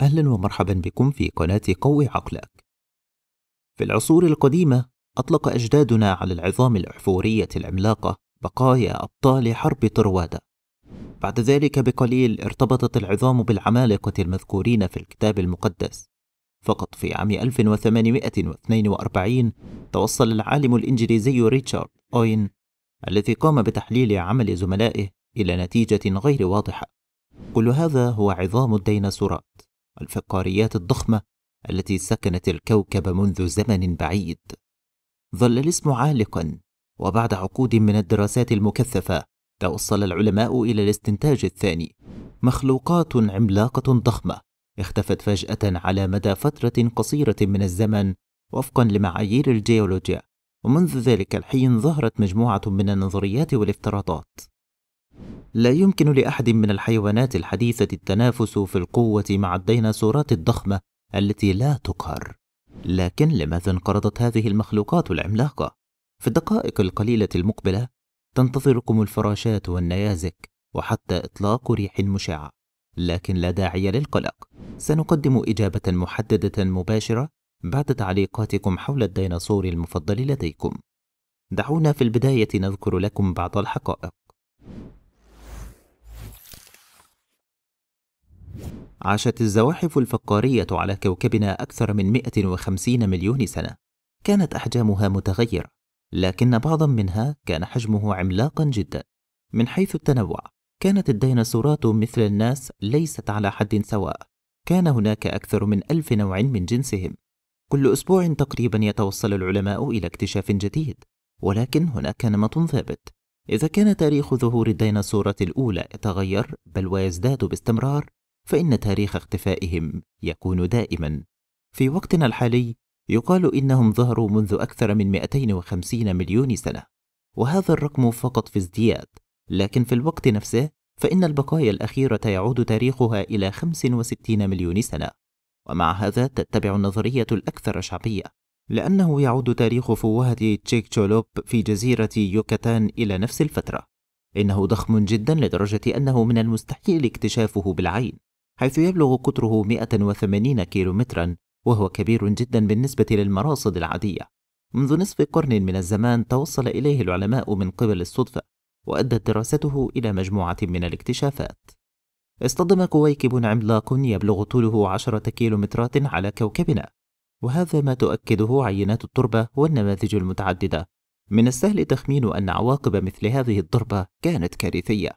أهلا ومرحبا بكم في قناة قوي عقلك. في العصور القديمة أطلق أجدادنا على العظام الأحفورية العملاقة بقايا أبطال حرب طروادة. بعد ذلك بقليل ارتبطت العظام بالعمالقة المذكورين في الكتاب المقدس. فقط في عام 1842 توصل العالم الإنجليزي ريتشارد أوين الذي قام بتحليل عمل زملائه إلى نتيجة غير واضحة. كل هذا هو عظام الديناصورات. الفقاريات الضخمة التي سكنت الكوكب منذ زمن بعيد. ظل الاسم عالقا، وبعد عقود من الدراسات المكثفة، توصل العلماء إلى الاستنتاج الثاني: مخلوقات عملاقة ضخمة، اختفت فجأة على مدى فترة قصيرة من الزمن وفقا لمعايير الجيولوجيا، ومنذ ذلك الحين ظهرت مجموعة من النظريات والافتراضات لا يمكن لأحد من الحيوانات الحديثة التنافس في القوة مع الديناصورات الضخمة التي لا تقهر. لكن لماذا انقرضت هذه المخلوقات العملاقة؟ في الدقائق القليلة المقبلة تنتظركم الفراشات والنيازك وحتى إطلاق ريح مشعة. لكن لا داعي للقلق. سنقدم إجابة محددة مباشرة بعد تعليقاتكم حول الديناصور المفضل لديكم. دعونا في البداية نذكر لكم بعض الحقائق. عاشت الزواحف الفقارية على كوكبنا أكثر من 150 مليون سنة كانت أحجامها متغيرة لكن بعضا منها كان حجمه عملاقا جدا من حيث التنوع كانت الديناصورات مثل الناس ليست على حد سواء كان هناك أكثر من ألف نوع من جنسهم كل أسبوع تقريبا يتوصل العلماء إلى اكتشاف جديد ولكن هناك نمط ثابت إذا كان تاريخ ظهور الديناصورات الأولى يتغير بل ويزداد باستمرار فإن تاريخ اختفائهم يكون دائما في وقتنا الحالي يقال إنهم ظهروا منذ أكثر من 250 مليون سنة وهذا الرقم فقط في ازدياد لكن في الوقت نفسه فإن البقايا الأخيرة يعود تاريخها إلى 65 مليون سنة ومع هذا تتبع النظرية الأكثر شعبية لأنه يعود تاريخ فوهة تشيك تشولوب في جزيرة يوكاتان إلى نفس الفترة إنه ضخم جدا لدرجة أنه من المستحيل اكتشافه بالعين حيث يبلغ قطره 180 كيلومترا وهو كبير جدا بالنسبة للمراصد العادية منذ نصف قرن من الزمان توصل إليه العلماء من قبل الصدفة وأدت دراسته إلى مجموعة من الاكتشافات اصطدم كويكب عملاق يبلغ طوله عشرة كيلومترات على كوكبنا وهذا ما تؤكده عينات التربة والنماذج المتعددة من السهل تخمين أن عواقب مثل هذه الضربة كانت كارثية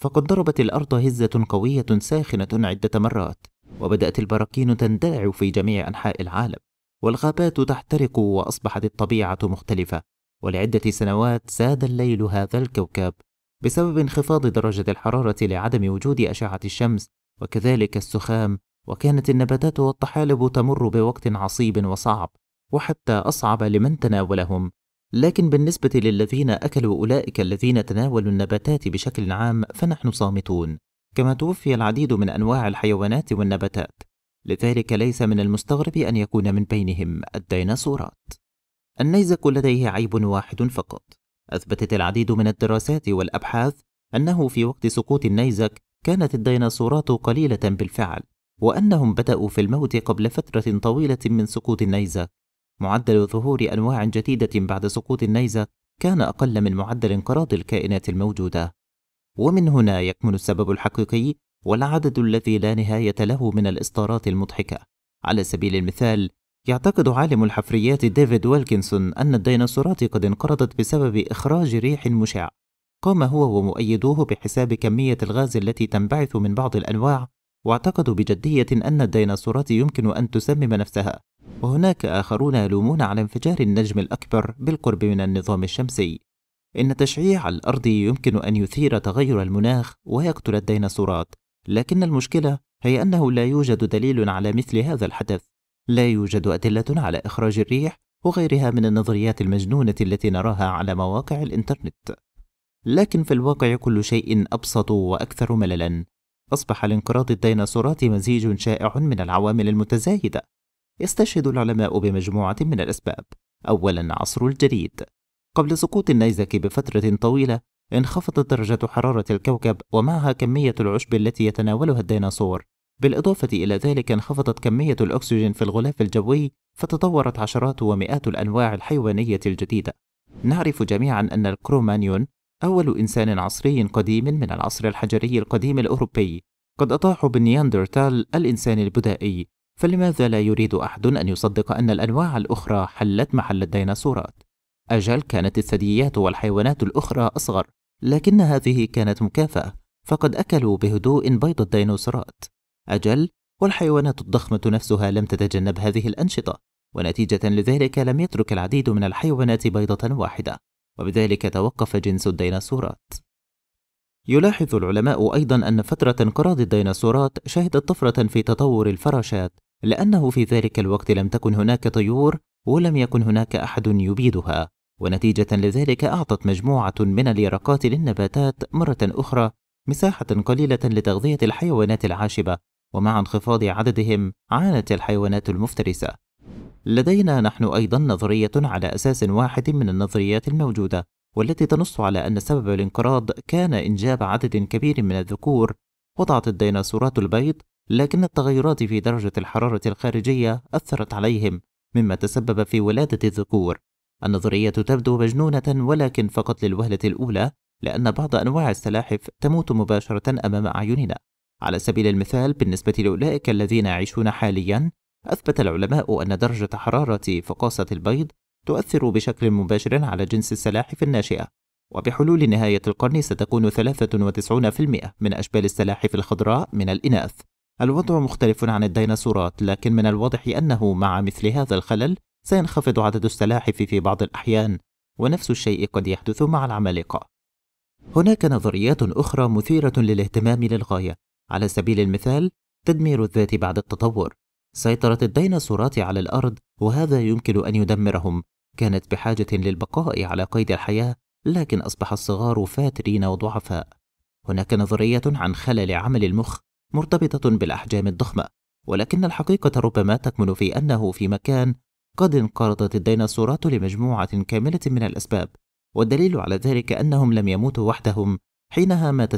فقد ضربت الأرض هزة قوية ساخنة عدة مرات وبدأت البراكين تندلع في جميع أنحاء العالم والغابات تحترق وأصبحت الطبيعة مختلفة ولعدة سنوات ساد الليل هذا الكوكب بسبب انخفاض درجة الحرارة لعدم وجود أشعة الشمس وكذلك السخام وكانت النباتات والطحالب تمر بوقت عصيب وصعب وحتى أصعب لمن تناولهم لكن بالنسبة للذين أكلوا أولئك الذين تناولوا النباتات بشكل عام فنحن صامتون، كما توفي العديد من أنواع الحيوانات والنباتات، لذلك ليس من المستغرب أن يكون من بينهم الديناصورات. النيزك لديه عيب واحد فقط، أثبتت العديد من الدراسات والأبحاث أنه في وقت سقوط النيزك كانت الديناصورات قليلة بالفعل، وأنهم بدأوا في الموت قبل فترة طويلة من سقوط النيزك، معدل ظهور أنواع جديدة بعد سقوط النيزة كان أقل من معدل انقراض الكائنات الموجودة ومن هنا يكمن السبب الحقيقي والعدد الذي لا نهاية له من الإصدارات المضحكة على سبيل المثال يعتقد عالم الحفريات ديفيد ويلكنسون أن الديناصورات قد انقرضت بسبب إخراج ريح مشع قام هو ومؤيدوه بحساب كمية الغاز التي تنبعث من بعض الأنواع واعتقدوا بجدية أن الديناصورات يمكن أن تسمم نفسها وهناك آخرون يلومون على انفجار النجم الأكبر بالقرب من النظام الشمسي إن تشعيع الأرض يمكن أن يثير تغير المناخ ويقتل الديناصورات لكن المشكلة هي أنه لا يوجد دليل على مثل هذا الحدث لا يوجد أدلة على إخراج الريح وغيرها من النظريات المجنونة التي نراها على مواقع الإنترنت لكن في الواقع كل شيء أبسط وأكثر مللا أصبح لانقراض الديناصورات مزيج شائع من العوامل المتزايدة يستشهد العلماء بمجموعة من الأسباب أولا عصر الجليد قبل سقوط النيزك بفترة طويلة انخفضت درجة حرارة الكوكب ومعها كمية العشب التي يتناولها الديناصور بالإضافة إلى ذلك انخفضت كمية الأكسجين في الغلاف الجوي فتطورت عشرات ومئات الأنواع الحيوانية الجديدة نعرف جميعا أن الكرومانيون أول إنسان عصري قديم من العصر الحجري القديم الأوروبي قد أطاحوا بالنياندرتال الإنسان البدائي فلماذا لا يريد أحد أن يصدق أن الأنواع الأخرى حلت محل الديناصورات؟ أجل كانت الثدييات والحيوانات الأخرى أصغر لكن هذه كانت مكافأة فقد أكلوا بهدوء بيض الديناصورات أجل والحيوانات الضخمة نفسها لم تتجنب هذه الأنشطة ونتيجة لذلك لم يترك العديد من الحيوانات بيضة واحدة وبذلك توقف جنس الديناصورات يلاحظ العلماء أيضا أن فترة انقراض الديناصورات شهدت طفرة في تطور الفراشات لأنه في ذلك الوقت لم تكن هناك طيور ولم يكن هناك أحد يبيدها ونتيجة لذلك أعطت مجموعة من اليرقات للنباتات مرة أخرى مساحة قليلة لتغذية الحيوانات العاشبة ومع انخفاض عددهم عانت الحيوانات المفترسة لدينا نحن أيضا نظرية على أساس واحد من النظريات الموجودة والتي تنص على أن سبب الانقراض كان إنجاب عدد كبير من الذكور وضعت الديناصورات البيض لكن التغيرات في درجة الحرارة الخارجية أثرت عليهم مما تسبب في ولادة الذكور النظرية تبدو مجنونة ولكن فقط للوهلة الأولى لأن بعض أنواع السلاحف تموت مباشرة أمام أعيننا على سبيل المثال بالنسبة لأولئك الذين يعيشون حاليا أثبت العلماء أن درجة حرارة فقاسة البيض تؤثر بشكل مباشر على جنس السلاحف الناشئة وبحلول نهاية القرن ستكون 93% من أشبال السلاحف الخضراء من الإناث الوضع مختلف عن الديناصورات لكن من الواضح أنه مع مثل هذا الخلل سينخفض عدد السلاحف في بعض الأحيان ونفس الشيء قد يحدث مع العمالقة هناك نظريات أخرى مثيرة للاهتمام للغاية على سبيل المثال تدمير الذات بعد التطور سيطرة الديناصورات على الأرض وهذا يمكن أن يدمرهم كانت بحاجة للبقاء على قيد الحياة لكن أصبح الصغار فاترين وضعفاء هناك نظرية عن خلل عمل المخ مرتبطة بالأحجام الضخمة ولكن الحقيقة ربما تكمن في أنه في مكان قد انقرضت الديناصورات لمجموعة كاملة من الأسباب والدليل على ذلك أنهم لم يموتوا وحدهم حينها مات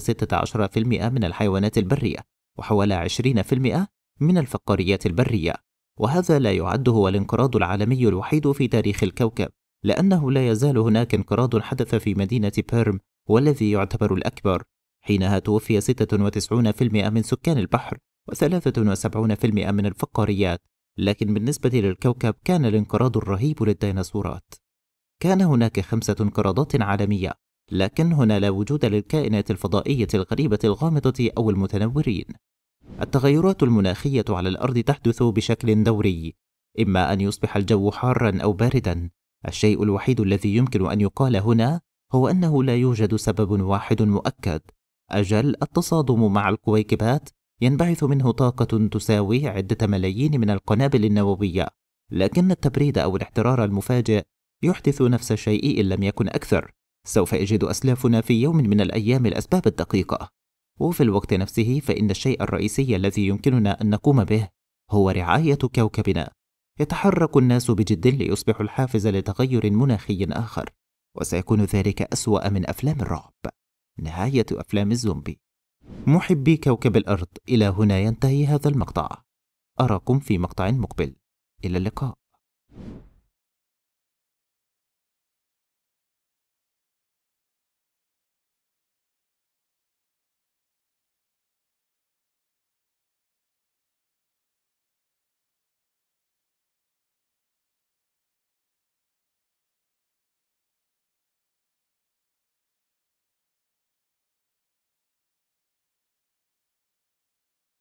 16% من الحيوانات البرية وحوالي 20% من الفقاريات البرية وهذا لا يعد هو الانقراض العالمي الوحيد في تاريخ الكوكب لأنه لا يزال هناك انقراض حدث في مدينة بيرم والذي يعتبر الأكبر حينها توفي 96% من سكان البحر و73% من الفقاريات لكن بالنسبة للكوكب كان الانقراض الرهيب للديناصورات كان هناك خمسة انقراضات عالمية لكن هنا لا وجود للكائنات الفضائية الغريبة الغامضة أو المتنورين التغيرات المناخية على الأرض تحدث بشكل دوري، إما أن يصبح الجو حارًا أو باردًا. الشيء الوحيد الذي يمكن أن يقال هنا هو أنه لا يوجد سبب واحد مؤكد. أجل التصادم مع الكويكبات ينبعث منه طاقة تساوي عدة ملايين من القنابل النووية، لكن التبريد أو الاحترار المفاجئ يحدث نفس الشيء إن لم يكن أكثر. سوف يجد أسلافنا في يوم من الأيام الأسباب الدقيقة. وفي الوقت نفسه فإن الشيء الرئيسي الذي يمكننا أن نقوم به هو رعاية كوكبنا يتحرك الناس بجد ليصبحوا الحافز لتغير مناخي آخر وسيكون ذلك أسوأ من أفلام الرعب نهاية أفلام الزومبي محبي كوكب الأرض إلى هنا ينتهي هذا المقطع أراكم في مقطع مقبل إلى اللقاء